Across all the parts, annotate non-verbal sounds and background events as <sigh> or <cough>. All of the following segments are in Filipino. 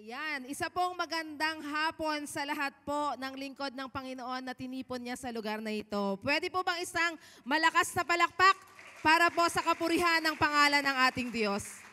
Ayan, isa pong magandang hapon sa lahat po ng lingkod ng Panginoon na tinipon niya sa lugar na ito. Pwede po bang isang malakas na palakpak para po sa kapurihan ng pangalan ng ating Diyos?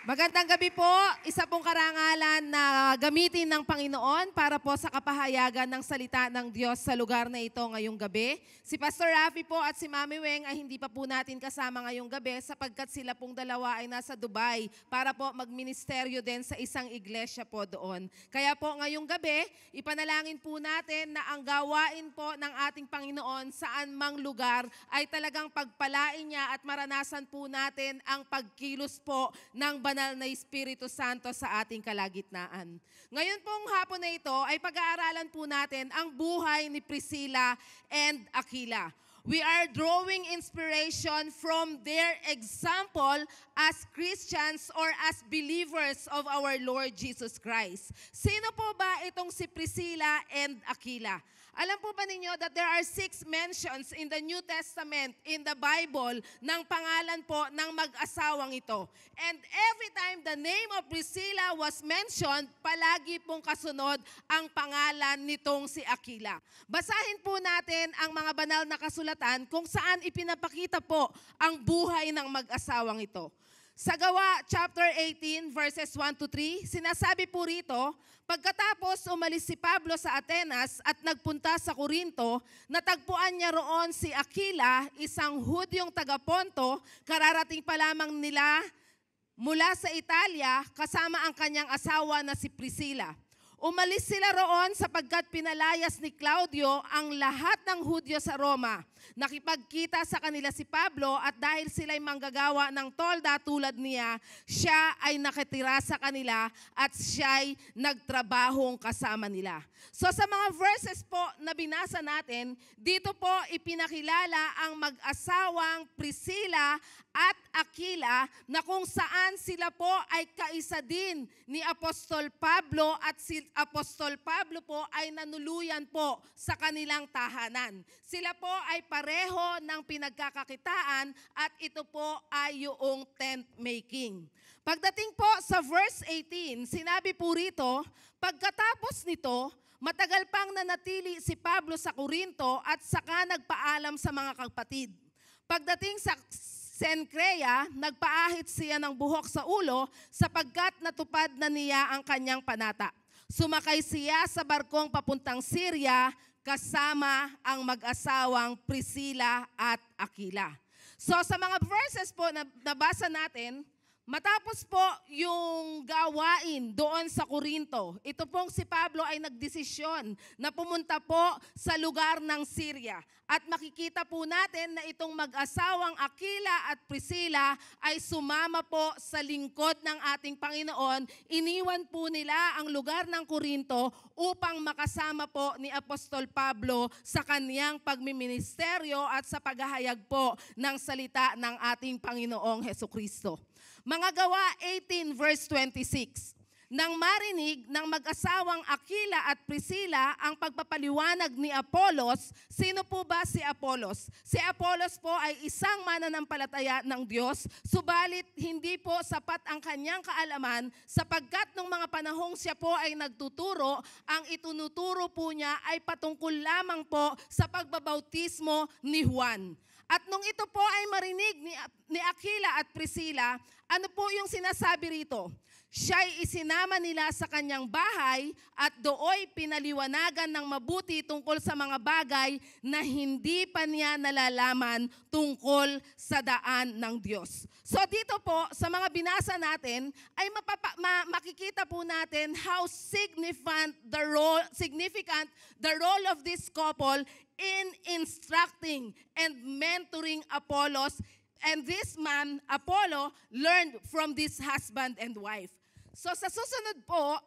Magandang gabi po. Isa pong karangalan na gamitin ng Panginoon para po sa kapahayagan ng salita ng Diyos sa lugar na ito ngayong gabi. Si Pastor Rafi po at si Mami Weng ay hindi pa po natin kasama ngayong gabi sapagkat sila pong dalawa ay nasa Dubai para po magministeryo din sa isang iglesia po doon. Kaya po ngayong gabi, ipanalangin po natin na ang gawain po ng ating Panginoon saan mang lugar ay talagang pagpalain niya at maranasan po natin ang pagkilos po ng banal na Espiritu Santo sa ating kalagitnaan. Ngayon pong hapon na ito ay pag-aaralan po natin ang buhay ni Priscilla and Aquila. We are drawing inspiration from their example as Christians or as believers of our Lord Jesus Christ. Sino po ba itong si Priscilla and Aquila? Alam po ba ninyo that there are six mentions in the New Testament, in the Bible, ng pangalan po ng mag-asawang ito. And every time the name of Priscilla was mentioned, palagi pong kasunod ang pangalan nitong si Aquila. Basahin po natin ang mga banal na kasulatan kung saan ipinapakita po ang buhay ng mag-asawang ito. Sa Gawa chapter 18 verses 1 to 3, sinasabi po rito, pagkatapos umalis si Pablo sa Atenas at nagpunta sa Korinto, natagpuan niya roon si Aquila, isang Hudyong taga-Ponto, kararating pa lamang nila mula sa Italia kasama ang kanyang asawa na si Priscilla. Umalis sila roon sapagkat pinalayas ni Claudio ang lahat ng Hudyo sa Roma. Nakipagkita sa kanila si Pablo at dahil sila'y manggagawa ng tolda tulad niya, siya ay nakitira sa kanila at siya'y nagtrabahong kasama nila. So sa mga verses po na binasa natin, dito po ipinakilala ang mag-asawang Priscilla at Aquila na kung saan sila po ay kaisa din ni Apostol Pablo at si Apostol Pablo po ay nanuluyan po sa kanilang tahanan. Sila po ay pareho ng pinagkakakitaan at ito po ay yung tent making. Pagdating po sa verse 18, sinabi po rito, pagkatapos nito, matagal pang nanatili si Pablo sa Korinto at saka nagpaalam sa mga kapatid. Pagdating sa Si Encrea, nagpaahit siya ng buhok sa ulo sapagkat natupad na niya ang kanyang panata. Sumakay siya sa barkong papuntang Syria kasama ang mag-asawang Priscilla at Aquila. So sa mga verses po na nabasa natin, Matapos po yung gawain doon sa Korinto, ito pong si Pablo ay nagdesisyon na pumunta po sa lugar ng Syria. At makikita po natin na itong mag-asawang Akila at Priscilla ay sumama po sa lingkod ng ating Panginoon. Iniwan po nila ang lugar ng Korinto upang makasama po ni Apostol Pablo sa kaniyang pagmiministeryo at sa paghahayag po ng salita ng ating Panginoong Heso Kristo. Mga gawa 18 verse 26. Nang marinig ng mag-asawang Akila at Priscilla ang pagpapaliwanag ni Apolos, sino po ba si Apolos? Si Apolos po ay isang mananampalataya ng Diyos, subalit hindi po sapat ang kanyang kaalaman sapagkat nung mga panahong siya po ay nagtuturo, ang itunuturo po niya ay patungkol lamang po sa pagbabautismo ni Juan. At nung ito po ay marinig ni, ni Aquila at Priscilla, ano po yung sinasabi rito? Siya'y isinama nila sa kanyang bahay at dooy pinaliwanagan ng mabuti tungkol sa mga bagay na hindi pa niya nalalaman tungkol sa daan ng Diyos. So dito po, sa mga binasa natin, ay mapapa, ma, makikita po natin how significant the, role, significant the role of this couple in instructing and mentoring Apollos and this man, Apollo, learned from this husband and wife. So sa susunod po,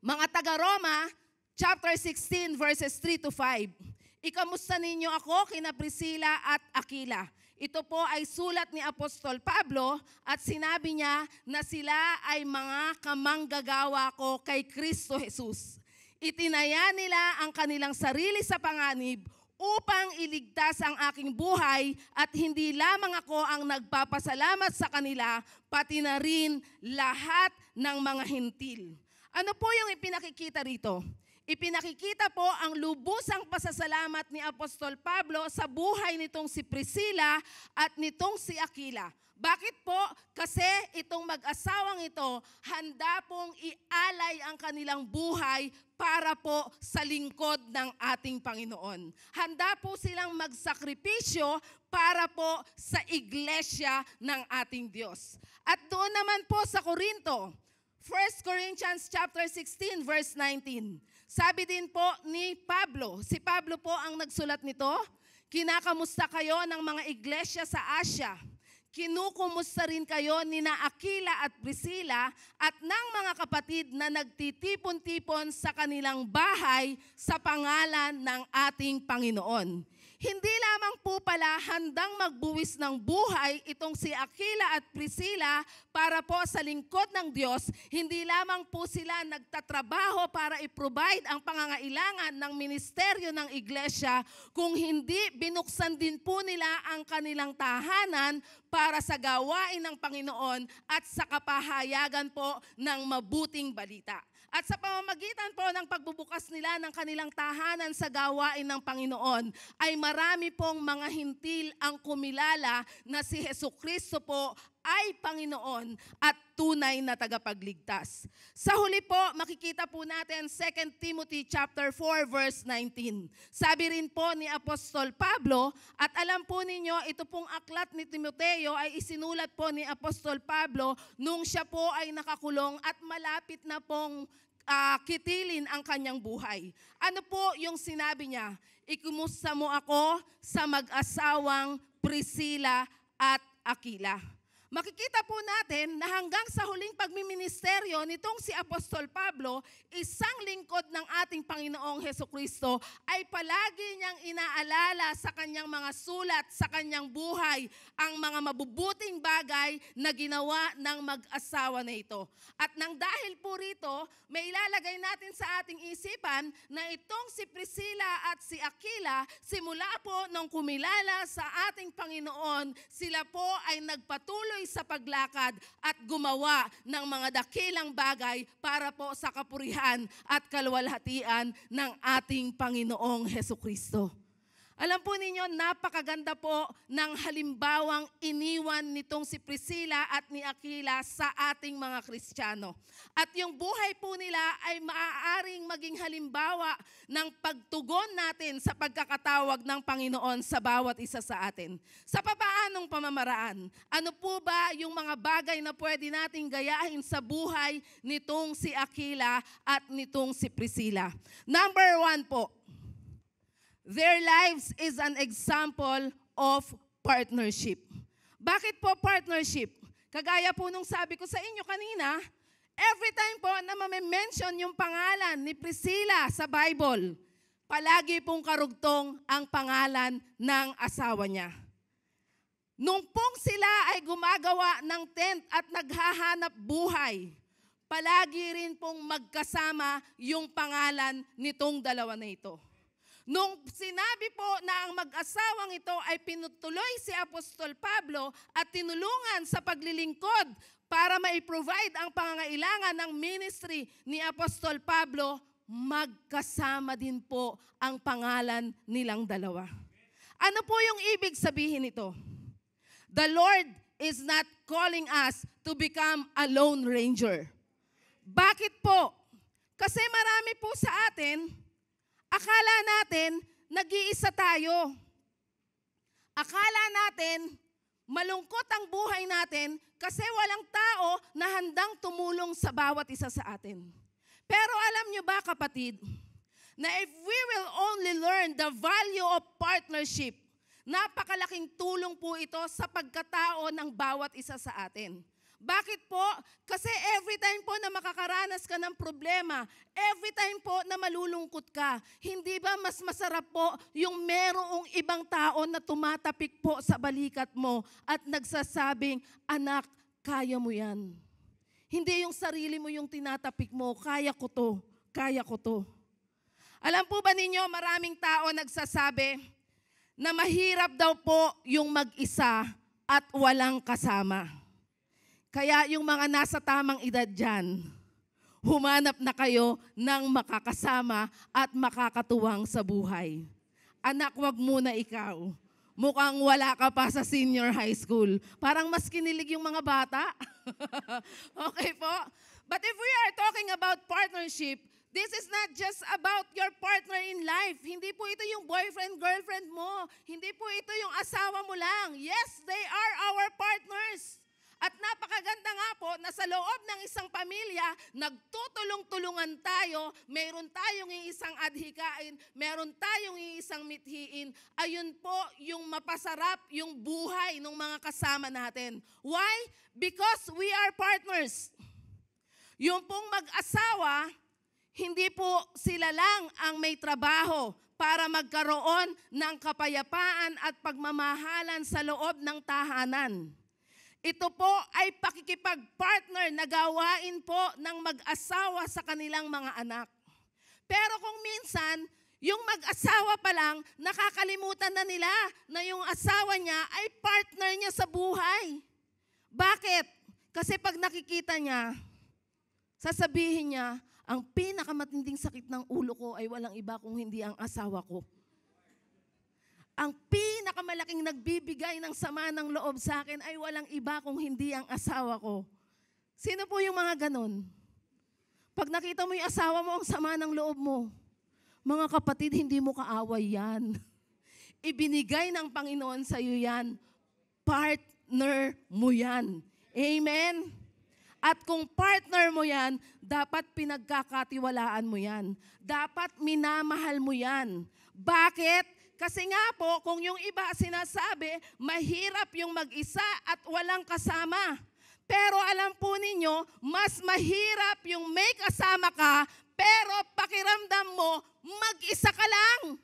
mga taga-Roma, chapter 16 verses 3 to 5. Ikamusta ninyo ako kina Priscilla at Aquila. Ito po ay sulat ni Apostol Pablo at sinabi niya na sila ay mga kamanggagawa ko kay Kristo Jesus. Itinaya nila ang kanilang sarili sa panganib upang iligtas ang aking buhay at hindi lamang ako ang nagpapasalamat sa kanila, pati na rin lahat ng mga hintil. Ano po yung ipinakikita rito? Ipinakikita po ang lubusang pasasalamat ni Apostol Pablo sa buhay nitong si Priscilla at nitong si Aquila. Bakit po? Kasi itong mag-asawang ito, handa pong ialay ang kanilang buhay para po sa lingkod ng ating Panginoon. Handa po silang magsakripisyo para po sa iglesia ng ating Diyos. At doon naman po sa Korinto, 1 Corinthians chapter 16 verse 19. Sabi din po ni Pablo, si Pablo po ang nagsulat nito, kinakamusta kayo ng mga iglesia sa Asia kinukumusta rin kayo ni na at Priscilla at ng mga kapatid na nagtitipon-tipon sa kanilang bahay sa pangalan ng ating Panginoon. Hindi lamang po pala handang magbuwis ng buhay itong si Aquila at Priscilla para po sa lingkod ng Diyos. Hindi lamang po sila nagtatrabaho para i-provide ang pangangailangan ng ministeryo ng iglesia kung hindi binuksan din po nila ang kanilang tahanan para sa gawain ng Panginoon at sa kapahayagan po ng mabuting balita. At sa pamamagitan po ng pagbubukas nila ng kanilang tahanan sa gawain ng Panginoon, ay marami pong mga hintil ang kumilala na si Heso Kristo po ay Panginoon at tunay na tagapagligtas. Sa huli po, makikita po natin 2 Timothy chapter 4 verse 19. Sabi rin po ni Apostol Pablo, at alam po ninyo, ito pong aklat ni Timoteo ay isinulat po ni Apostol Pablo nung siya po ay nakakulong at malapit na pong uh, kitilin ang kanyang buhay. Ano po yung sinabi niya? Ikumusta mo ako sa mag-asawang Priscilla at Aquila. Makikita po natin na hanggang sa huling pagmiministeryo nitong si Apostol Pablo, isang lingkod ng ating Panginoong Heso Kristo ay palagi niyang inaalala sa kanyang mga sulat, sa kanyang buhay, ang mga mabubuting bagay na ginawa ng mag-asawa na ito. At nang dahil po rito, may ilalagay natin sa ating isipan na itong si Priscilla at si Aquila, simula po nung kumilala sa ating Panginoon, sila po ay nagpatuloy sumabay sa paglakad at gumawa ng mga dakilang bagay para po sa kapurihan at kalwalhatian ng ating Panginoong Heso Kristo. Alam po ninyo, napakaganda po ng halimbawang iniwan nitong si Priscilla at ni Aquila sa ating mga Kristiyano. At yung buhay po nila ay maaaring maging halimbawa ng pagtugon natin sa pagkakatawag ng Panginoon sa bawat isa sa atin. Sa papaanong pamamaraan, ano po ba yung mga bagay na pwede nating gayahin sa buhay nitong si Aquila at nitong si Priscilla? Number one po, Their lives is an example of partnership. Bakit po partnership? Kagaya po nung sabi ko sa inyo kanina, every time po na mention yung pangalan ni Priscilla sa Bible, palagi pong karugtong ang pangalan ng asawa niya. Nung pong sila ay gumagawa ng tent at naghahanap buhay, palagi rin pong magkasama yung pangalan nitong dalawa na ito. Nung sinabi po na ang mag-asawang ito ay pinutuloy si Apostol Pablo at tinulungan sa paglilingkod para ma provide ang pangangailangan ng ministry ni Apostol Pablo, magkasama din po ang pangalan nilang dalawa. Ano po yung ibig sabihin nito? The Lord is not calling us to become a lone ranger. Bakit po? Kasi marami po sa atin, Akala natin, nag-iisa tayo. Akala natin, malungkot ang buhay natin kasi walang tao na handang tumulong sa bawat isa sa atin. Pero alam nyo ba kapatid, na if we will only learn the value of partnership, napakalaking tulong po ito sa pagkatao ng bawat isa sa atin. Bakit po? Kasi every time po na makakaranas ka ng problema, every time po na malulungkot ka, hindi ba mas masarap po yung merong ibang tao na tumatapik po sa balikat mo at nagsasabing, anak, kaya mo yan. Hindi yung sarili mo yung tinatapik mo, kaya ko to, kaya ko to. Alam po ba ninyo, maraming tao nagsasabi na mahirap daw po yung mag-isa at walang kasama. Kaya yung mga nasa tamang edad dyan, humanap na kayo ng makakasama at makakatuwang sa buhay. Anak, wag muna ikaw. Mukhang wala ka pa sa senior high school. Parang mas kinilig yung mga bata. <laughs> okay po? But if we are talking about partnership, This is not just about your partner in life. Hindi po ito yung boyfriend, girlfriend mo. Hindi po ito yung asawa mo lang. Yes, they are our partners. At napakaganda nga po na sa loob ng isang pamilya, nagtutulong-tulungan tayo, meron tayong iisang adhikain, meron tayong iisang mithiin. Ayun po yung mapasarap yung buhay ng mga kasama natin. Why? Because we are partners. Yung pong mag-asawa, hindi po sila lang ang may trabaho para magkaroon ng kapayapaan at pagmamahalan sa loob ng tahanan ito po ay pakikipag-partner na gawain po ng mag-asawa sa kanilang mga anak. Pero kung minsan, yung mag-asawa pa lang, nakakalimutan na nila na yung asawa niya ay partner niya sa buhay. Bakit? Kasi pag nakikita niya, sasabihin niya, ang pinakamatinding sakit ng ulo ko ay walang iba kung hindi ang asawa ko ang pinakamalaking nagbibigay ng sama ng loob sa akin ay walang iba kung hindi ang asawa ko. Sino po yung mga ganon? Pag nakita mo yung asawa mo, ang sama ng loob mo. Mga kapatid, hindi mo kaaway yan. <laughs> Ibinigay ng Panginoon sa iyo yan. Partner mo yan. Amen? At kung partner mo yan, dapat pinagkakatiwalaan mo yan. Dapat minamahal mo yan. Bakit? Kasi nga po, kung yung iba sinasabi, mahirap yung mag-isa at walang kasama. Pero alam po ninyo, mas mahirap yung may kasama ka, pero pakiramdam mo, mag-isa ka lang.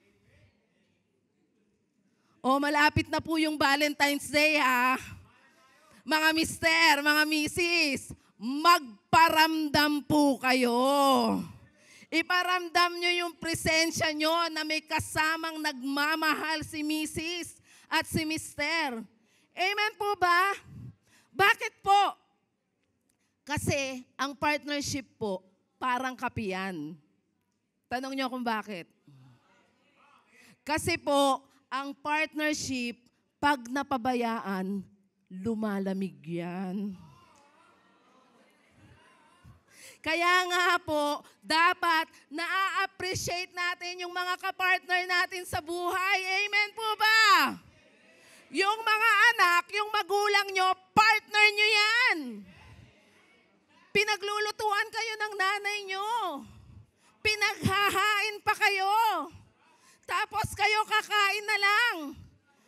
O oh, malapit na po yung Valentine's Day ha. Mga mister, mga misis, magparamdam po kayo. Iparamdam nyo yung presensya nyo na may kasamang nagmamahal si Mrs. at si Mr. Amen po ba? Bakit po? Kasi ang partnership po, parang kapiyan. Tanong nyo kung bakit. Kasi po, ang partnership, pag napabayaan, lumalamig yan. Kaya nga po, dapat na-appreciate natin yung mga kapartner natin sa buhay. Amen po ba? Yung mga anak, yung magulang nyo, partner nyo yan. Pinaglulutuan kayo ng nanay nyo. Pinaghahain pa kayo. Tapos kayo kakain na lang.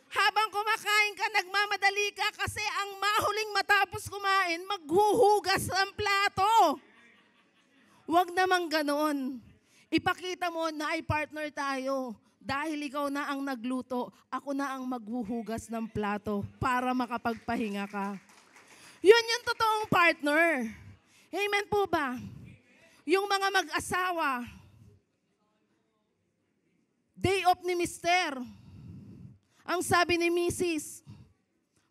Habang kumakain ka, nagmamadali ka kasi ang mahuling matapos kumain, maghuhugas ng plato. Huwag namang ganoon. Ipakita mo na ay partner tayo. Dahil ikaw na ang nagluto, ako na ang maghuhugas ng plato para makapagpahinga ka. Yun yung totoong partner. Amen po ba? Yung mga mag-asawa, day off ni mister, ang sabi ni Mrs.,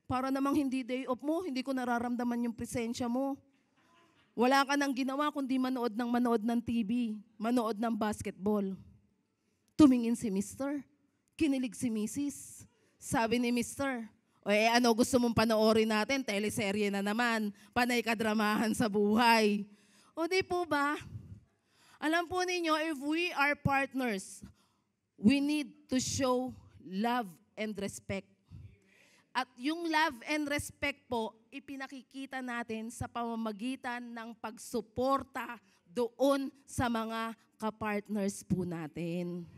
para namang hindi day off mo, hindi ko nararamdaman yung presensya mo. Wala ka nang ginawa kundi manood ng manood ng TV, manood ng basketball. Tumingin si Mr. kinilig si Mrs. Sabi ni Mr. o eh, ano gusto mong panoorin natin? Teleserye na naman. Panay kadramahan sa buhay. O di po ba? Alam po ninyo, if we are partners, we need to show love and respect. At yung love and respect po ipinakikita natin sa pamamagitan ng pagsuporta doon sa mga kapartners po natin.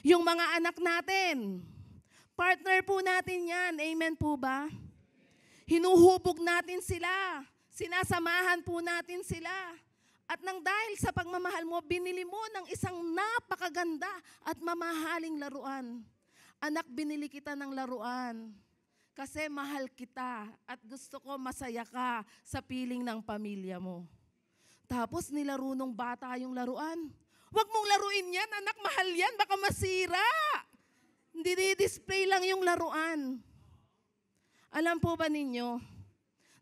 Yung mga anak natin, partner po natin yan. Amen po ba? Hinuhubog natin sila. Sinasamahan po natin sila. At nang dahil sa pagmamahal mo, binili mo ng isang napakaganda at mamahaling laruan. Anak, binili kita ng laruan kasi mahal kita at gusto ko masaya ka sa piling ng pamilya mo. Tapos nilaro nung bata yung laruan. Huwag mong laruin yan, anak, mahal yan, baka masira. Dinidisplay lang yung laruan. Alam po ba ninyo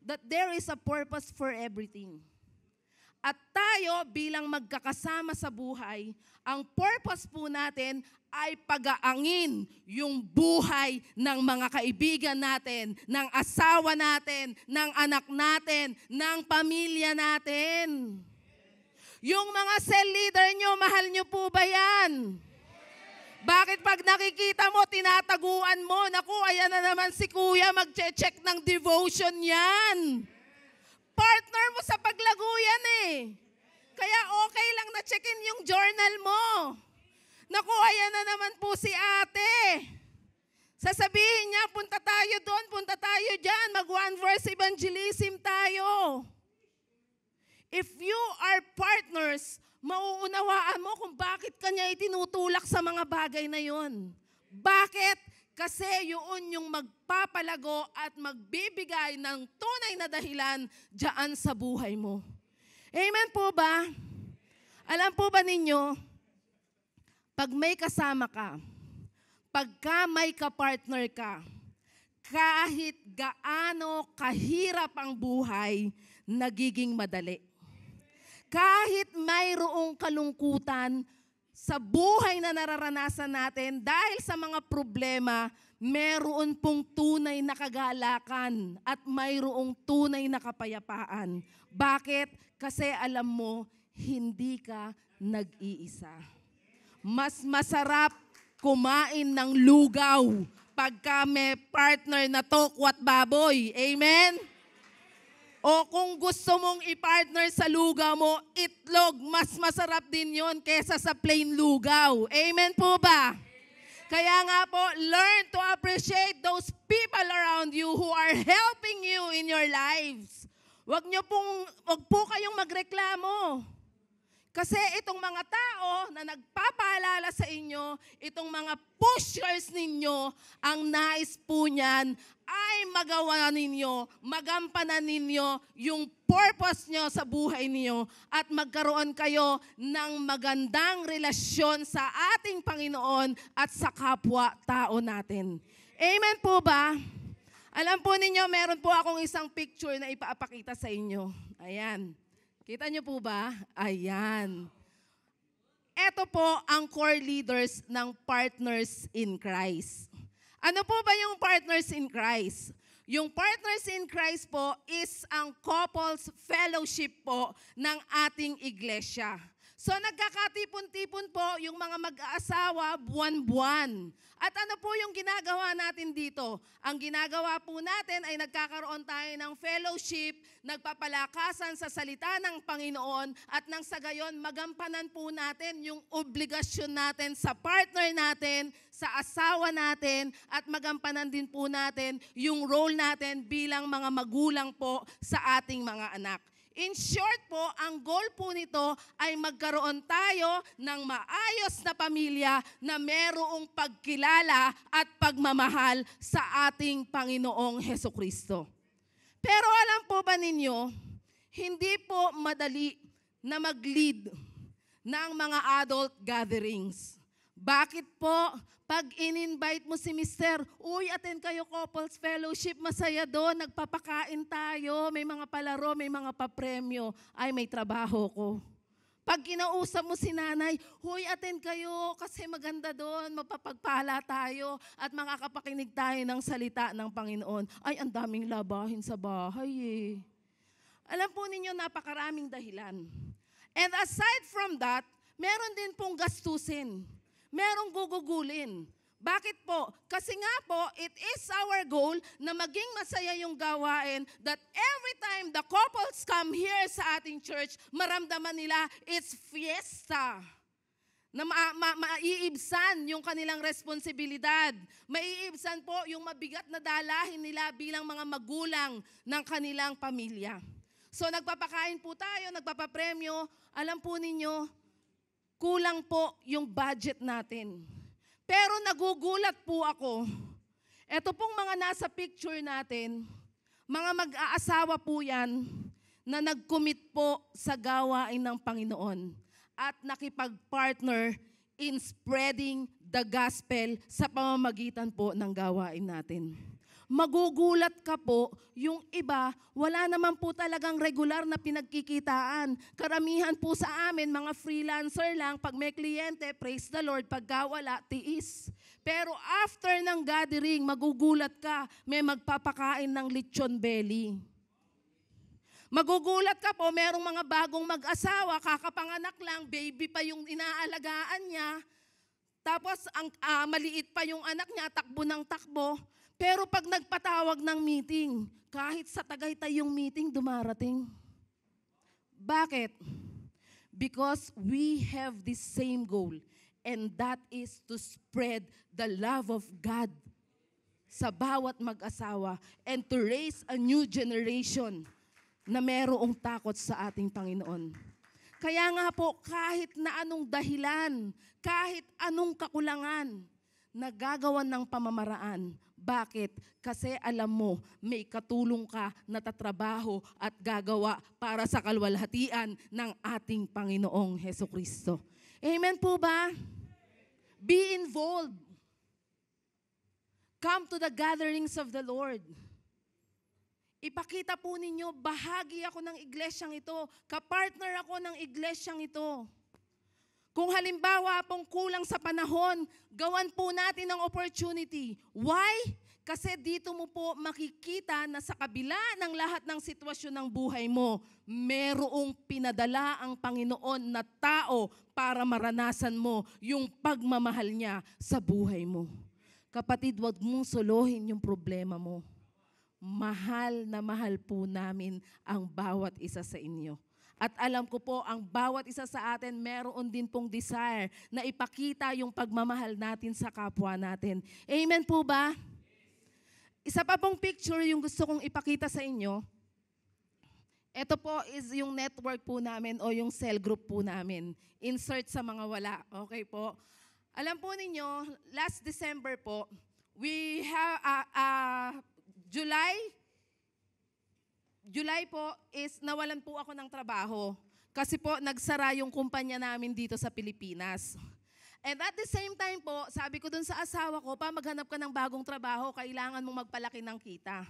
that there is a purpose for everything? At tayo bilang magkakasama sa buhay, ang purpose po natin ay pagaangin yung buhay ng mga kaibigan natin, ng asawa natin, ng anak natin, ng pamilya natin. Yung mga cell leader nyo, mahal nyo po ba yan? Bakit pag nakikita mo, tinataguan mo, naku, ayan na naman si kuya, magche-check ng devotion yan partner mo sa paglaguyan eh. Kaya okay lang na check-in yung journal mo. Naku, ayan na naman po si ate. Sasabihin niya, punta tayo doon, punta tayo dyan. Mag one verse evangelism tayo. If you are partners, mauunawaan mo kung bakit kanya itinutulak sa mga bagay na yon. Bakit? Kasi yun yung magpapalago at magbibigay ng tunay na dahilan diyan sa buhay mo. Amen po ba? Alam po ba ninyo, pag may kasama ka, pagka may kapartner ka, kahit gaano kahirap ang buhay, nagiging madali. Kahit mayroong kalungkutan, sa buhay na nararanasan natin, dahil sa mga problema, meron pong tunay na kagalakan at mayroong tunay na kapayapaan. Bakit? Kasi alam mo, hindi ka nag-iisa. Mas masarap kumain ng lugaw pagka may partner na tokwat baboy. Amen? O kung gusto mong i-partner sa lugaw mo, itlog, mas masarap din yon kesa sa plain lugaw. Amen po ba? Kaya nga po, learn to appreciate those people around you who are helping you in your lives. Wag niyo pong, wag po kayong magreklamo. Kasi itong mga tao na nagpapaalala sa inyo, itong mga pushers ninyo, ang nais po niyan ay magawa ninyo, magampanan ninyo yung purpose nyo sa buhay niyo at magkaroon kayo ng magandang relasyon sa ating Panginoon at sa kapwa-tao natin. Amen po ba? Alam po ninyo, meron po akong isang picture na ipaapakita sa inyo. Ayan. Kita niyo po ba? Ayan. Ito po ang core leaders ng Partners in Christ. Ano po ba yung Partners in Christ? Yung Partners in Christ po is ang couples fellowship po ng ating iglesia. So nagkakatipon-tipon po yung mga mag-aasawa buwan-buwan. At ano po yung ginagawa natin dito? Ang ginagawa po natin ay nagkakaroon tayo ng fellowship, nagpapalakasan sa salita ng Panginoon at nang sa gayon magampanan po natin yung obligasyon natin sa partner natin, sa asawa natin at magampanan din po natin yung role natin bilang mga magulang po sa ating mga anak. In short po, ang goal po nito ay magkaroon tayo ng maayos na pamilya na merong pagkilala at pagmamahal sa ating Panginoong Heso Kristo. Pero alam po ba ninyo, hindi po madali na mag-lead ng mga adult gatherings. Bakit po? Pag in-invite mo si Mr., uy, attend kayo couples fellowship, masaya doon, nagpapakain tayo, may mga palaro, may mga papremyo, ay may trabaho ko. Pag kinausap mo si nanay, huy, attend kayo kasi maganda doon, mapapagpala tayo at makakapakinig tayo ng salita ng Panginoon. Ay, ang daming labahin sa bahay eh. Alam po ninyo, napakaraming dahilan. And aside from that, meron din pong gastusin merong gugugulin. Bakit po? Kasi nga po, it is our goal na maging masaya yung gawain that every time the couples come here sa ating church, maramdaman nila it's fiesta. Na ma- ma- maiibsan yung kanilang responsibilidad. Maiibsan po yung mabigat na dalahin nila bilang mga magulang ng kanilang pamilya. So nagpapakain po tayo, nagpapapremyo. Alam po ninyo, kulang po yung budget natin. Pero nagugulat po ako. Ito pong mga nasa picture natin, mga mag-aasawa po yan na nag-commit po sa gawain ng Panginoon at nakipag-partner in spreading the gospel sa pamamagitan po ng gawain natin magugulat ka po, yung iba, wala naman po talagang regular na pinagkikitaan. Karamihan po sa amin, mga freelancer lang, pag may kliyente, praise the Lord, pag wala, tiis. Pero after ng gathering, magugulat ka, may magpapakain ng lechon belly. Magugulat ka po, merong mga bagong mag-asawa, kakapanganak lang, baby pa yung inaalagaan niya. Tapos ang uh, maliit pa yung anak niya, takbo ng takbo. Pero pag nagpatawag ng meeting, kahit sa Tagaytay yung meeting, dumarating. Bakit? Because we have the same goal, and that is to spread the love of God sa bawat mag-asawa and to raise a new generation na merong takot sa ating Panginoon. Kaya nga po, kahit na anong dahilan, kahit anong kakulangan, nagagawa ng pamamaraan bakit? Kasi alam mo, may katulong ka na tatrabaho at gagawa para sa kalwalhatian ng ating Panginoong Heso Kristo. Amen po ba? Be involved. Come to the gatherings of the Lord. Ipakita po ninyo, bahagi ako ng iglesyang ito, kapartner ako ng iglesyang ito. Kung halimbawa pong kulang sa panahon, gawan po natin ang opportunity. Why? Kasi dito mo po makikita na sa kabila ng lahat ng sitwasyon ng buhay mo, merong pinadala ang Panginoon na tao para maranasan mo yung pagmamahal niya sa buhay mo. Kapatid, wag mong solohin yung problema mo. Mahal na mahal po namin ang bawat isa sa inyo. At alam ko po, ang bawat isa sa atin, meron din pong desire na ipakita yung pagmamahal natin sa kapwa natin. Amen po ba? Isa pa pong picture yung gusto kong ipakita sa inyo. Ito po is yung network po namin o yung cell group po namin. Insert sa mga wala. Okay po. Alam po ninyo, last December po, we have, uh, ah, uh, ah, July, July po is nawalan po ako ng trabaho kasi po nagsara yung kumpanya namin dito sa Pilipinas. And at the same time po, sabi ko dun sa asawa ko, pa maghanap ka ng bagong trabaho, kailangan mong magpalaki ng kita.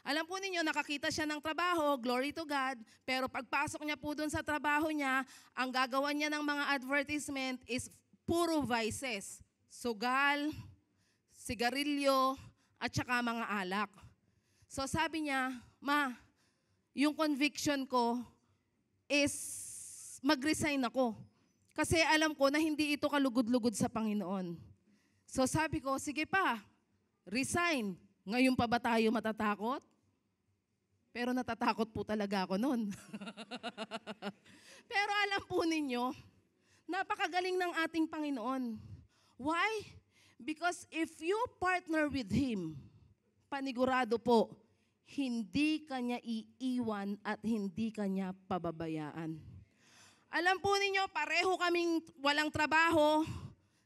Alam po ninyo, nakakita siya ng trabaho, glory to God, pero pagpasok niya po dun sa trabaho niya, ang gagawa niya ng mga advertisement is puro vices. Sugal, sigarilyo, at saka mga alak. So sabi niya, Ma, yung conviction ko is mag-resign ako. Kasi alam ko na hindi ito kalugod-lugod sa Panginoon. So sabi ko, sige pa, resign. Ngayon pa ba tayo matatakot? Pero natatakot po talaga ako noon. <laughs> Pero alam po ninyo, napakagaling ng ating Panginoon. Why? Because if you partner with Him, panigurado po, hindi kanya iiwan at hindi kanya pababayaan. Alam po ninyo, pareho kaming walang trabaho,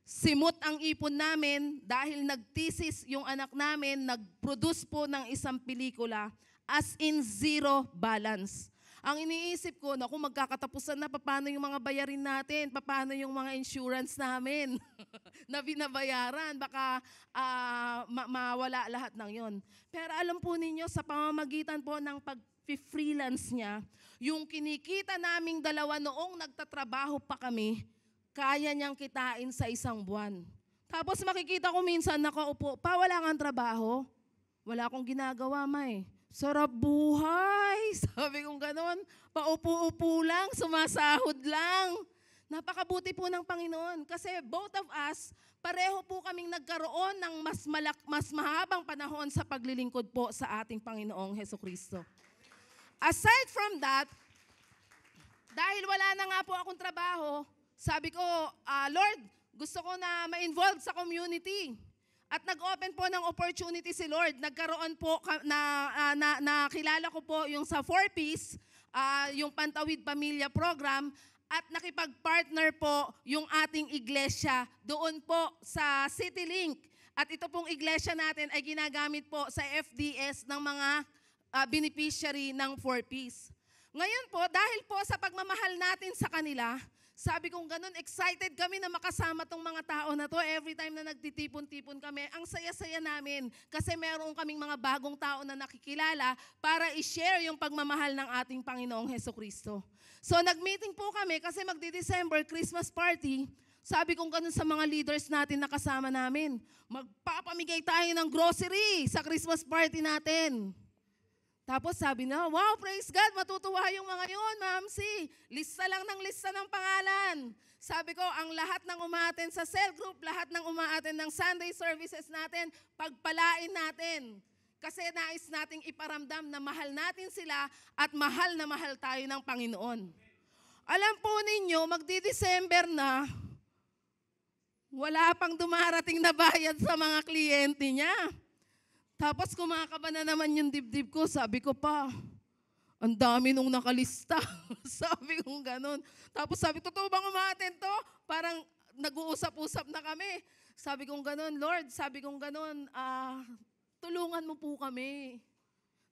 simot ang ipon namin dahil nagtisis yung anak namin, nag-produce po ng isang pelikula as in zero balance. Ang iniisip ko, na kung magkakatapusan na, paano yung mga bayarin natin? Paano yung mga insurance namin <laughs> na binabayaran? Baka uh, ma- mawala lahat ng yon. Pero alam po ninyo, sa pamamagitan po ng pag freelance niya, yung kinikita naming dalawa noong nagtatrabaho pa kami, kaya niyang kitain sa isang buwan. Tapos makikita ko minsan nakaupo, pa wala kang trabaho, wala akong ginagawa, may. Sarap buhay! <laughs> Sabi kong ganon, paupo-upo lang, sumasahod lang. Napakabuti po ng Panginoon kasi both of us, pareho po kaming nagkaroon ng mas, malak, mas mahabang panahon sa paglilingkod po sa ating Panginoong Heso Kristo. Aside from that, dahil wala na nga po akong trabaho, sabi ko, uh, Lord, gusto ko na ma-involve sa community. At nag-open po ng opportunity si Lord. Nagkaroon po na, uh, na, na ko po yung sa 4-piece, uh, ah, yung Pantawid Pamilya Program, at nakipag-partner po yung ating iglesia doon po sa CityLink. At ito pong iglesia natin ay ginagamit po sa FDS ng mga uh, beneficiary ng 4-piece. Ngayon po, dahil po sa pagmamahal natin sa kanila, sabi kong ganun, excited kami na makasama tong mga tao na to. Every time na nagtitipon-tipon kami, ang saya-saya namin kasi meron kaming mga bagong tao na nakikilala para i-share yung pagmamahal ng ating Panginoong Heso Kristo. So nag-meeting po kami kasi magdi-December Christmas party. Sabi kong ganun sa mga leaders natin na kasama namin, magpapamigay tayo ng grocery sa Christmas party natin. Tapos sabi na, wow, praise God, matutuwa yung mga yun, Ma'am C. Lista lang ng lista ng pangalan. Sabi ko, ang lahat ng umaaten sa cell group, lahat ng umaaten ng Sunday services natin, pagpalain natin. Kasi nais nating iparamdam na mahal natin sila at mahal na mahal tayo ng Panginoon. Alam po ninyo, magdi-December na, wala pang dumarating na bayad sa mga kliyente niya. Tapos kumakaba na naman yung dibdib ko. Sabi ko pa, ang dami nung nakalista. <laughs> sabi ko ganun. Tapos sabi ko, totoo bang umaten to? Parang nag-uusap-usap na kami. Sabi kong ganun, Lord, sabi kong ganun, ah, tulungan mo po kami.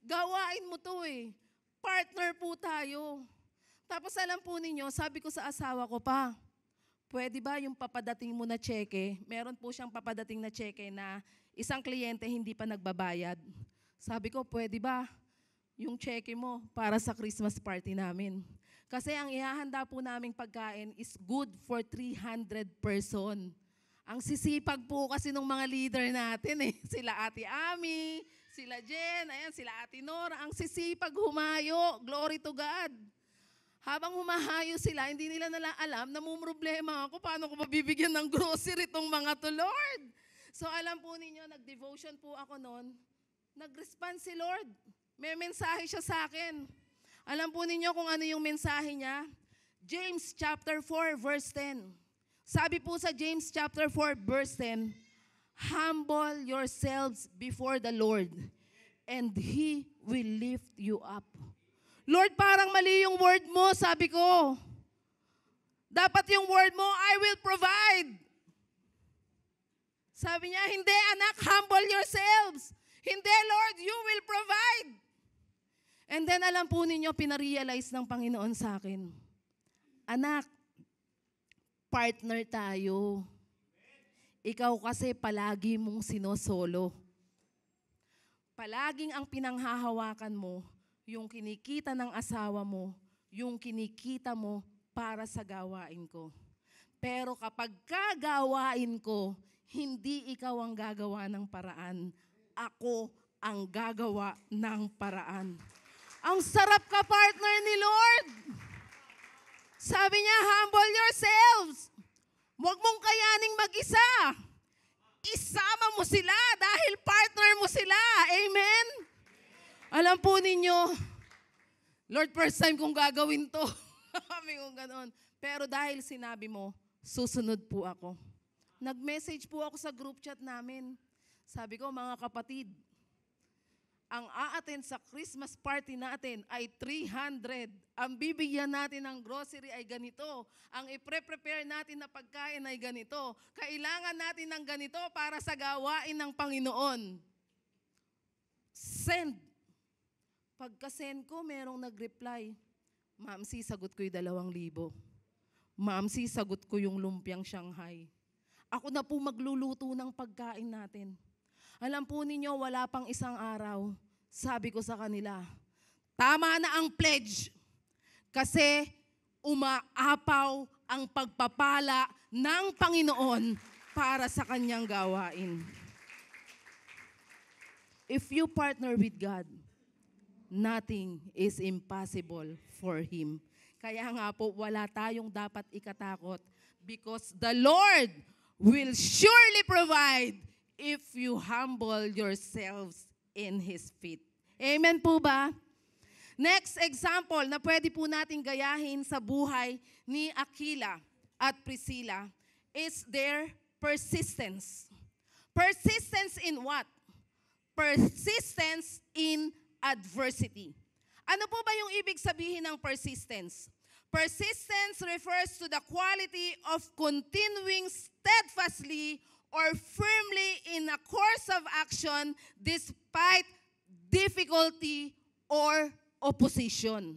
Gawain mo to eh. Partner po tayo. Tapos alam po ninyo, sabi ko sa asawa ko pa, pwede ba yung papadating mo na cheque, meron po siyang papadating na cheque na isang kliyente hindi pa nagbabayad. Sabi ko, pwede ba yung cheque mo para sa Christmas party namin? Kasi ang ihahanda po naming pagkain is good for 300 person. Ang sisipag po kasi ng mga leader natin eh. <laughs> Sila Ate Ami, sila Jen, ayan, sila Ate Nora. Ang sisipag humayo. Glory to God habang humahayo sila, hindi nila nala alam, namumroblema ako, paano ko mabibigyan ng grocery itong mga to, Lord? So alam po ninyo, nag-devotion po ako noon. nag respond si Lord. May mensahe siya sa akin. Alam po ninyo kung ano yung mensahe niya? James chapter 4 verse 10. Sabi po sa James chapter 4 verse 10, Humble yourselves before the Lord, and He will lift you up. Lord, parang mali yung word mo, sabi ko. Dapat yung word mo, I will provide. Sabi niya, hindi anak, humble yourselves. Hindi Lord, you will provide. And then alam po ninyo, pinarealize ng Panginoon sa akin. Anak, partner tayo. Ikaw kasi palagi mong sinosolo. Palaging ang pinanghahawakan mo yung kinikita ng asawa mo, yung kinikita mo para sa gawain ko. Pero kapag kagawain ko, hindi ikaw ang gagawa ng paraan. Ako ang gagawa ng paraan. Ang sarap ka partner ni Lord. Sabi niya, humble yourselves. Huwag mong kayaning mag-isa. Isama mo sila dahil partner mo sila. Amen? Alam po ninyo, Lord, first time kong gagawin to. Kami <laughs> kung ganoon. Pero dahil sinabi mo, susunod po ako. Nag-message po ako sa group chat namin. Sabi ko, mga kapatid, ang aaten sa Christmas party natin ay 300. Ang bibigyan natin ng grocery ay ganito. Ang i prepare natin na pagkain ay ganito. Kailangan natin ng ganito para sa gawain ng Panginoon. Send Pagka-send ko, merong nag-reply. Ma'am, si sagot ko yung dalawang libo. Ma'am, si sagot ko yung lumpiang Shanghai. Ako na po magluluto ng pagkain natin. Alam po ninyo, wala pang isang araw. Sabi ko sa kanila, tama na ang pledge. Kasi umaapaw ang pagpapala ng Panginoon para sa kanyang gawain. If you partner with God, nothing is impossible for Him. Kaya nga po, wala tayong dapat ikatakot because the Lord will surely provide if you humble yourselves in His feet. Amen po ba? Next example na pwede po natin gayahin sa buhay ni Aquila at Priscilla is their persistence. Persistence in what? Persistence in adversity. Ano po ba yung ibig sabihin ng persistence? Persistence refers to the quality of continuing steadfastly or firmly in a course of action despite difficulty or opposition.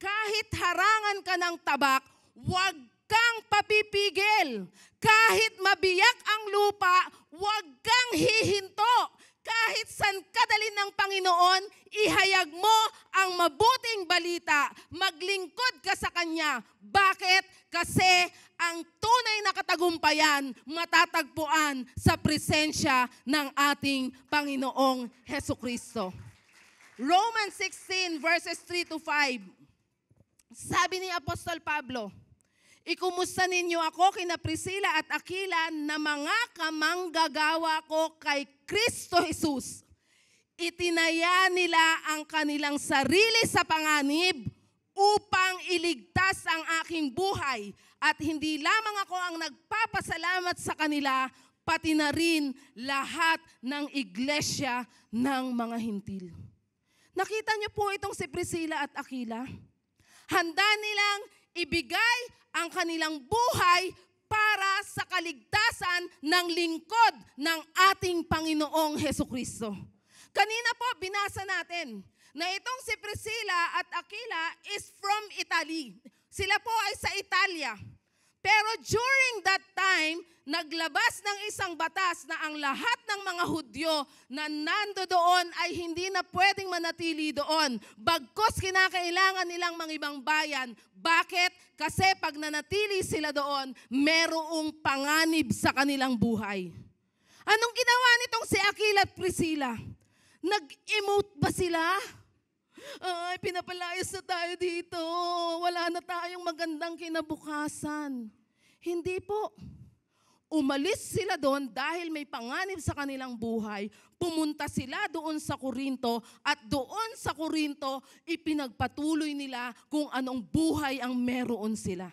Kahit harangan ka ng tabak, huwag kang papipigil. Kahit mabiyak ang lupa, huwag kang hihinto kahit saan kadalin ng Panginoon, ihayag mo ang mabuting balita. Maglingkod ka sa Kanya. Bakit? Kasi ang tunay na katagumpayan matatagpuan sa presensya ng ating Panginoong Heso Kristo. Romans 16 verses 3 to 5. Sabi ni Apostol Pablo, Ikumusta ninyo ako kina Priscila at Aquila na mga kamanggagawa ko kay Kristo Jesus, itinaya nila ang kanilang sarili sa panganib upang iligtas ang aking buhay at hindi lamang ako ang nagpapasalamat sa kanila, pati na rin lahat ng iglesia ng mga hintil. Nakita niyo po itong si Priscilla at Aquila? Handa nilang ibigay ang kanilang buhay para sa kaligtasan ng lingkod ng ating Panginoong Heso Kristo. Kanina po, binasa natin na itong si Priscilla at Aquila is from Italy. Sila po ay sa Italia. Pero during that time, naglabas ng isang batas na ang lahat ng mga Hudyo na nando doon ay hindi na pwedeng manatili doon. Bagkos kinakailangan nilang mga ibang bayan. Bakit? Kasi pag nanatili sila doon, merong panganib sa kanilang buhay. Anong ginawa nitong si Aquila at Priscilla? Nag-emote ba sila? Ay, pinapalayas na tayo dito. Wala na tayong magandang kinabukasan. Hindi po. Umalis sila doon dahil may panganib sa kanilang buhay. Pumunta sila doon sa Korinto at doon sa Korinto ipinagpatuloy nila kung anong buhay ang meron sila.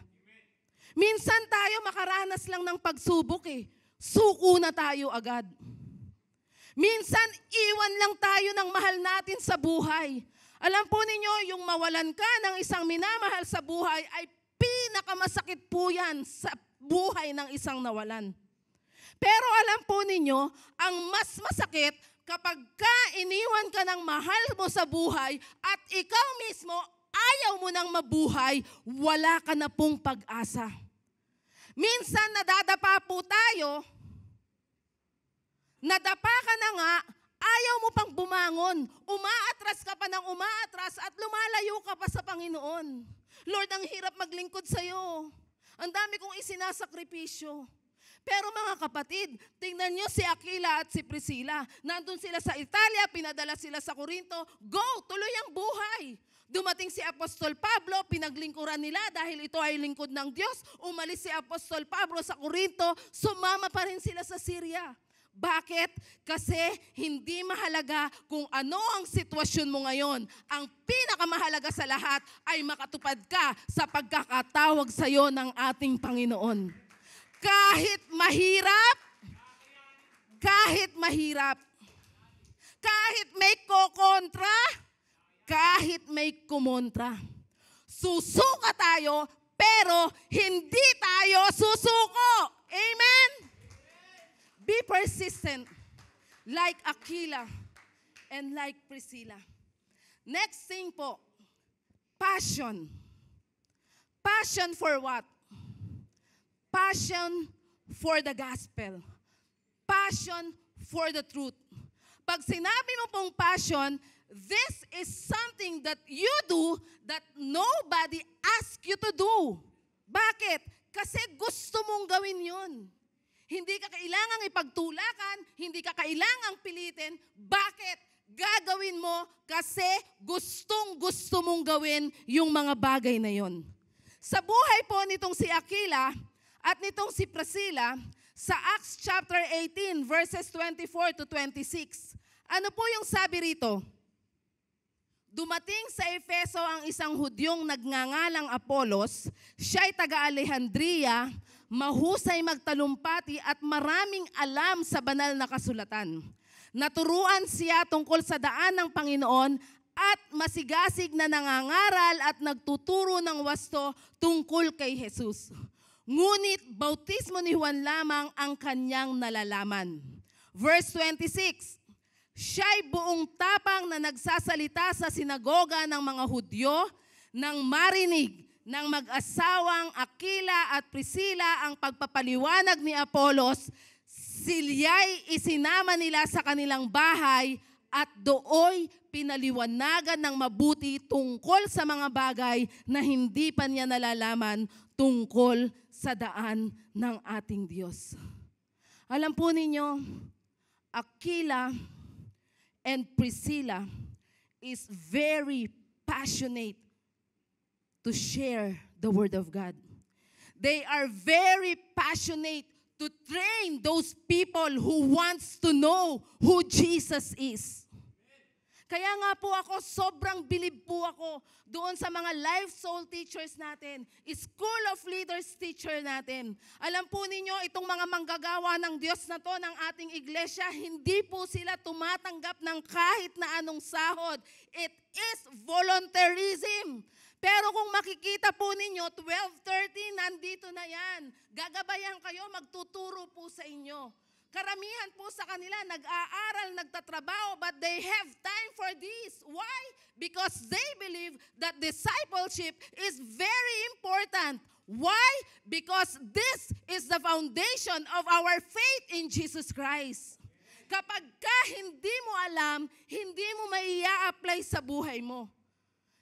Minsan tayo makaranas lang ng pagsubok eh. Suko na tayo agad. Minsan iwan lang tayo ng mahal natin sa buhay. Alam po ninyo, yung mawalan ka ng isang minamahal sa buhay ay pinakamasakit po yan sa buhay ng isang nawalan. Pero alam po ninyo, ang mas masakit kapag ka iniwan ka ng mahal mo sa buhay at ikaw mismo ayaw mo nang mabuhay, wala ka na pong pag-asa. Minsan nadadapa po tayo, nadapa ka na nga, Ayaw mo pang bumangon. Umaatras ka pa ng umaatras at lumalayo ka pa sa Panginoon. Lord, ang hirap maglingkod sa iyo. Ang dami kong isinasakripisyo. Pero mga kapatid, tingnan nyo si Aquila at si Priscilla. Nandun sila sa Italia, pinadala sila sa Corinto. Go! Tuloy ang buhay! Dumating si Apostol Pablo, pinaglingkuran nila dahil ito ay lingkod ng Diyos. Umalis si Apostol Pablo sa Corinto, sumama pa rin sila sa Syria. Bakit? Kasi hindi mahalaga kung ano ang sitwasyon mo ngayon. Ang pinakamahalaga sa lahat ay makatupad ka sa pagkakatawag sa iyo ng ating Panginoon. Kahit mahirap, kahit mahirap, kahit may kokontra, kahit may kumontra. Susuka tayo, pero hindi tayo susuko. Amen? Be persistent like Aquila and like Priscilla. Next thing po, passion. Passion for what? Passion for the gospel. Passion for the truth. Pag sinabi mo pong passion, this is something that you do that nobody asked you to do. Bakit? Kasi gusto mong gawin yun. Hindi ka kailangang ipagtulakan, hindi ka kailangang pilitin. Bakit? Gagawin mo kasi gustong gusto mong gawin yung mga bagay na yon. Sa buhay po nitong si Aquila at nitong si Priscilla, sa Acts chapter 18 verses 24 to 26, ano po yung sabi rito? Dumating sa Efeso ang isang Hudyong nagngangalang Apolos. Siya'y taga-Alejandria, mahusay magtalumpati at maraming alam sa banal na kasulatan. Naturuan siya tungkol sa daan ng Panginoon at masigasig na nangangaral at nagtuturo ng wasto tungkol kay Jesus. Ngunit bautismo ni Juan lamang ang kanyang nalalaman. Verse 26, Siya'y buong tapang na nagsasalita sa sinagoga ng mga Hudyo nang marinig ng mag-asawang Akila at Priscilla ang pagpapaliwanag ni Apolos, silya'y isinama nila sa kanilang bahay at dooy pinaliwanagan ng mabuti tungkol sa mga bagay na hindi pa niya nalalaman tungkol sa daan ng ating Diyos. Alam po ninyo, Aquila and Priscilla is very passionate to share the Word of God. They are very passionate to train those people who wants to know who Jesus is. Kaya nga po ako, sobrang bilib po ako doon sa mga life soul teachers natin, school of leaders teacher natin. Alam po ninyo, itong mga manggagawa ng Diyos na to, ng ating iglesia, hindi po sila tumatanggap ng kahit na anong sahod. It is volunteerism. Pero kung makikita po ninyo, 12.30, nandito na yan. Gagabayan kayo, magtuturo po sa inyo. Karamihan po sa kanila, nag-aaral, nagtatrabaho, but they have time for this. Why? Because they believe that discipleship is very important. Why? Because this is the foundation of our faith in Jesus Christ. Kapag ka hindi mo alam, hindi mo maia-apply sa buhay mo.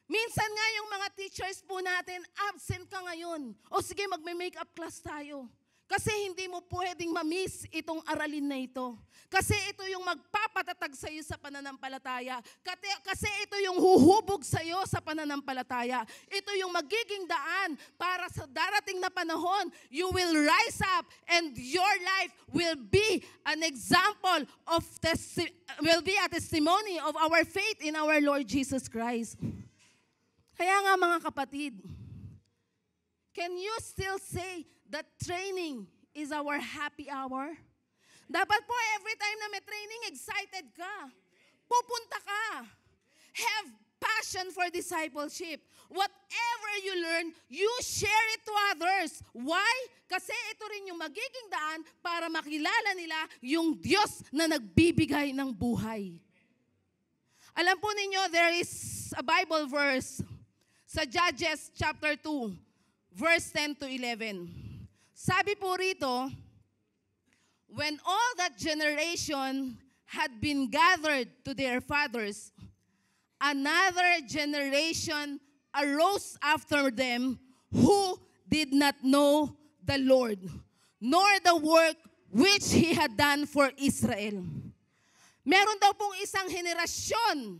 Minsan nga yung mga teachers po natin, absent ka ngayon. O sige, magme-makeup class tayo. Kasi hindi mo pwedeng ma-miss itong aralin na ito. Kasi ito yung magpapatatag sa iyo sa pananampalataya. Kasi ito yung huhubog sa iyo sa pananampalataya. Ito yung magiging daan para sa darating na panahon, you will rise up and your life will be an example of testi- will be a testimony of our faith in our Lord Jesus Christ. Kaya nga mga kapatid, can you still say that training is our happy hour? Dapat po every time na may training, excited ka. Pupunta ka. Have passion for discipleship. Whatever you learn, you share it to others. Why? Kasi ito rin yung magiging daan para makilala nila yung Diyos na nagbibigay ng buhay. Alam po ninyo, there is a Bible verse sa Judges chapter 2, verse 10 to 11. Sabi po rito, When all that generation had been gathered to their fathers, another generation arose after them who did not know the Lord, nor the work which He had done for Israel. Meron daw pong isang henerasyon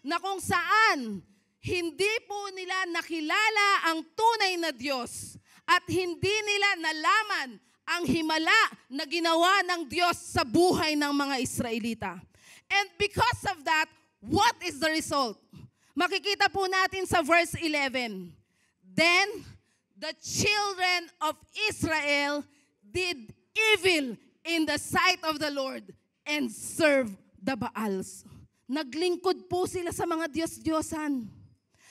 na kung saan hindi po nila nakilala ang tunay na Diyos at hindi nila nalaman ang himala na ginawa ng Diyos sa buhay ng mga Israelita. And because of that, what is the result? Makikita po natin sa verse 11. Then the children of Israel did evil in the sight of the Lord and served the Baals. Naglingkod po sila sa mga Diyos-Diyosan.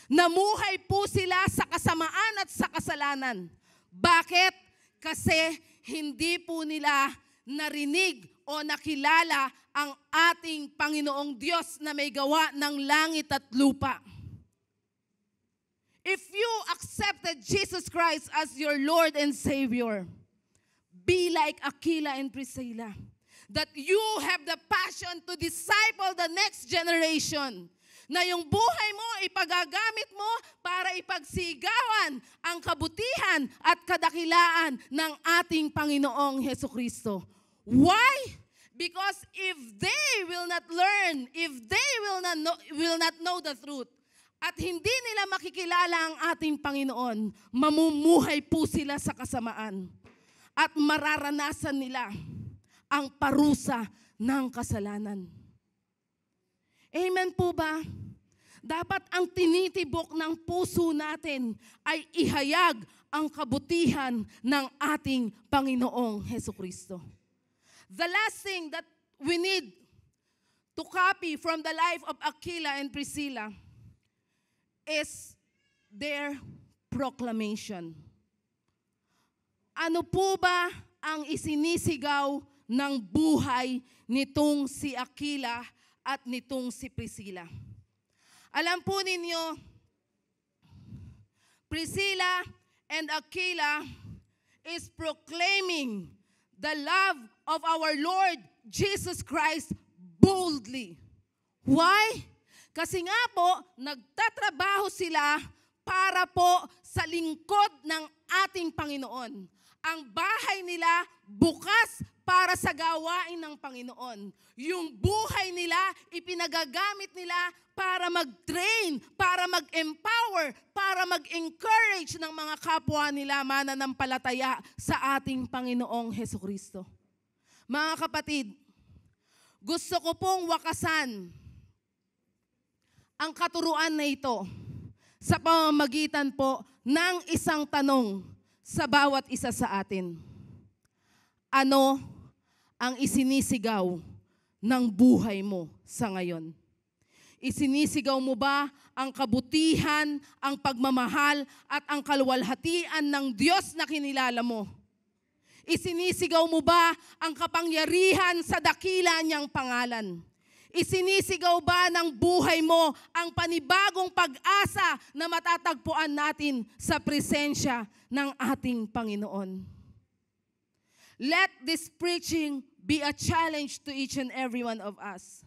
Namuhay po sila sa kasamaan at sa kasalanan. Bakit? Kasi hindi po nila narinig o nakilala ang ating Panginoong Diyos na may gawa ng langit at lupa. If you accepted Jesus Christ as your Lord and Savior, be like Aquila and Priscilla, that you have the passion to disciple the next generation na yung buhay mo ipagagamit mo para ipagsigawan ang kabutihan at kadakilaan ng ating Panginoong Heso Kristo. Why? Because if they will not learn, if they will not know, will not know the truth, at hindi nila makikilala ang ating Panginoon, mamumuhay po sila sa kasamaan at mararanasan nila ang parusa ng kasalanan. Amen po ba? Dapat ang tinitibok ng puso natin ay ihayag ang kabutihan ng ating Panginoong Heso Kristo. The last thing that we need to copy from the life of Aquila and Priscilla is their proclamation. Ano po ba ang isinisigaw ng buhay nitong si Aquila at nitong si Priscilla. Alam po ninyo, Priscilla and Aquila is proclaiming the love of our Lord Jesus Christ boldly. Why? Kasi nga po, nagtatrabaho sila para po sa lingkod ng ating Panginoon. Ang bahay nila bukas para sa gawain ng Panginoon. Yung buhay nila, ipinagagamit nila para mag-train, para mag-empower, para mag-encourage ng mga kapwa nila mananampalataya sa ating Panginoong Heso Kristo. Mga kapatid, gusto ko pong wakasan ang katuruan na ito sa pamamagitan po ng isang tanong sa bawat isa sa atin. Ano ang isinisigaw ng buhay mo sa ngayon? Isinisigaw mo ba ang kabutihan, ang pagmamahal at ang kaluwalhatian ng Diyos na kinilala mo? Isinisigaw mo ba ang kapangyarihan sa dakila niyang pangalan? Isinisigaw ba ng buhay mo ang panibagong pag-asa na matatagpuan natin sa presensya ng ating Panginoon? Let this preaching be a challenge to each and every one of us.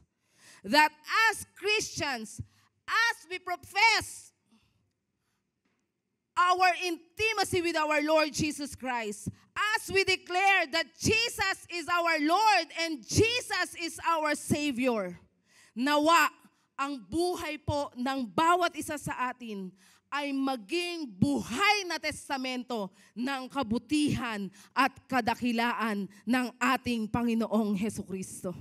That as Christians, as we profess our intimacy with our Lord Jesus Christ, as we declare that Jesus is our Lord and Jesus is our Savior, nawa ang buhay po ng bawat isa sa atin ay maging buhay na testamento ng kabutihan at kadakilaan ng ating Panginoong Heso Kristo.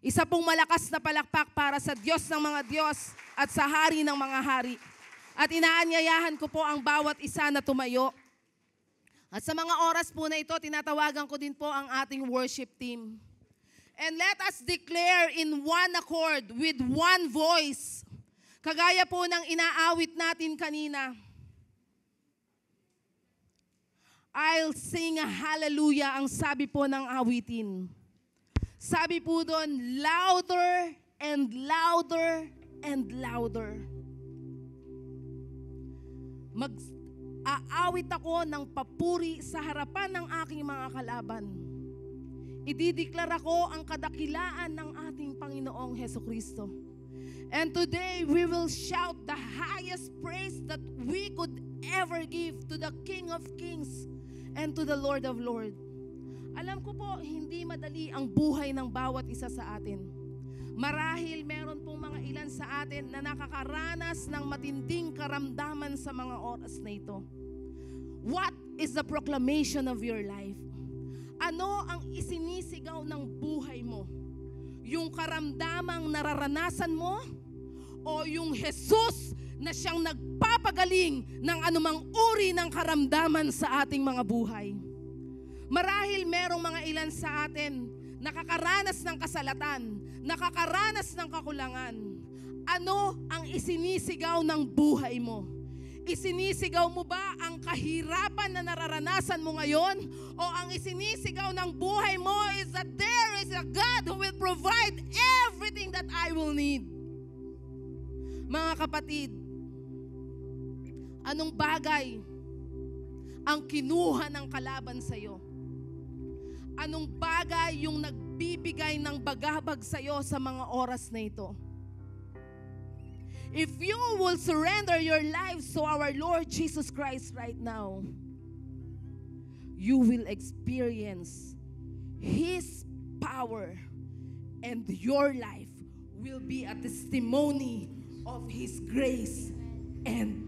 Isa pong malakas na palakpak para sa Diyos ng mga Diyos at sa Hari ng mga Hari. At inaanyayahan ko po ang bawat isa na tumayo. At sa mga oras po na ito, tinatawagan ko din po ang ating worship team. And let us declare in one accord, with one voice, Kagaya po ng inaawit natin kanina. I'll sing a hallelujah ang sabi po ng awitin. Sabi po doon, louder and louder and louder. Mag-aawit ako ng papuri sa harapan ng aking mga kalaban. Idideklara ko ang kadakilaan ng ating Panginoong Heso Kristo. And today we will shout the highest praise that we could ever give to the King of Kings and to the Lord of Lords. Alam ko po, hindi madali ang buhay ng bawat isa sa atin. Marahil meron pong mga ilan sa atin na nakakaranas ng matinding karamdaman sa mga oras na ito. What is the proclamation of your life? Ano ang isinisigaw ng buhay mo? yung karamdamang nararanasan mo o yung Jesus na siyang nagpapagaling ng anumang uri ng karamdaman sa ating mga buhay. Marahil merong mga ilan sa atin nakakaranas ng kasalatan, nakakaranas ng kakulangan. Ano ang isinisigaw ng buhay mo? Isinisigaw mo ba ang kahirapan na nararanasan mo ngayon? O ang isinisigaw ng buhay mo is that there is a God who will provide everything that I will need? Mga kapatid, anong bagay ang kinuha ng kalaban sa iyo? Anong bagay yung nagbibigay ng bagabag sa iyo sa mga oras na ito? if you will surrender your life to our Lord Jesus Christ right now, you will experience His power and your life will be a testimony of His grace and